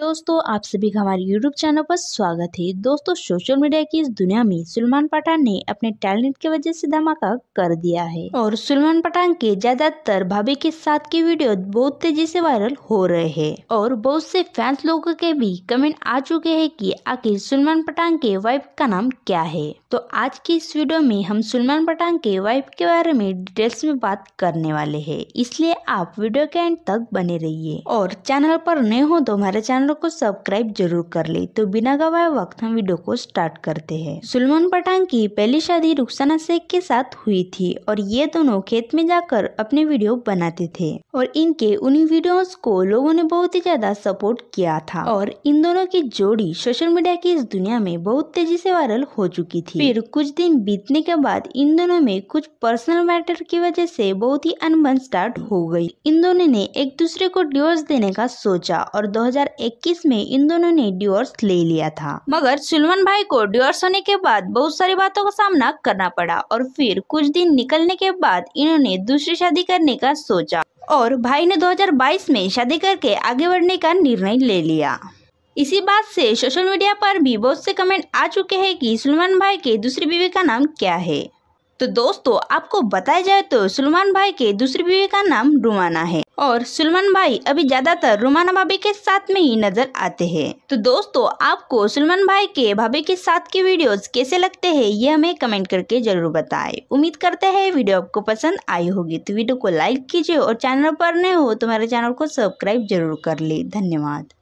दोस्तों आप सभी का हमारे YouTube चैनल पर स्वागत है दोस्तों सोशल मीडिया की इस दुनिया में सलमान पठान ने अपने टैलेंट की वजह से धमाका कर दिया है और सलमान पठान के ज्यादातर भाभी के साथ के वीडियो बहुत तेजी से वायरल हो रहे हैं और बहुत से फैंस लोगों के भी कमेंट आ चुके हैं कि आखिर सलमान पठान के वाइफ का नाम क्या है तो आज की इस वीडियो में हम सलमान पठान के वाइफ के बारे में डिटेल्स में बात करने वाले है इसलिए आप वीडियो के एंड तक बने रहिए और चैनल पर नए हो तो हमारे चैनल चैनल को सब्सक्राइब जरूर कर ले तो बिना गवाए वक्त हम वीडियो को स्टार्ट करते हैं सुलमान पठान की पहली शादी रुखसाना शेख के साथ हुई थी और ये दोनों खेत में जाकर अपने वीडियो बनाते थे और इनके उन्हीं वीडियोस को लोगों ने बहुत ही ज्यादा सपोर्ट किया था और इन दोनों की जोड़ी सोशल मीडिया की इस दुनिया में बहुत तेजी से वायरल हो चुकी थी फिर कुछ दिन बीतने के बाद इन दोनों में कुछ पर्सनल मैटर की वजह से बहुत ही अनबन स्टार्ट हो गई इन दोनों ने एक दूसरे को डिवोर्स देने का सोचा और 2001 2021 में इन दोनों ने डिवोर्स ले लिया था मगर सुलमन भाई को डिवोर्स होने के बाद बहुत सारी बातों का सामना करना पड़ा और फिर कुछ दिन निकलने के बाद इन्होंने दूसरी शादी करने का सोचा और भाई ने 2022 में शादी करके आगे बढ़ने का निर्णय ले लिया इसी बात से सोशल मीडिया पर भी बहुत से कमेंट आ चुके हैं कि सुलमान भाई के दूसरी बीवी का नाम क्या है तो दोस्तों आपको बताया जाए तो सलमान भाई के दूसरी बीवी का नाम रुमाना है और सलमान भाई अभी ज्यादातर रुमाना भाभी के साथ में ही नजर आते हैं तो दोस्तों आपको सलमान भाई के भाभी के साथ के वीडियोस कैसे लगते हैं ये हमें कमेंट करके जरूर बताएं उम्मीद करते हैं वीडियो आपको पसंद आई होगी तो वीडियो को लाइक कीजिए और चैनल पर नए हो तो हमारे चैनल को सब्सक्राइब जरूर कर ले धन्यवाद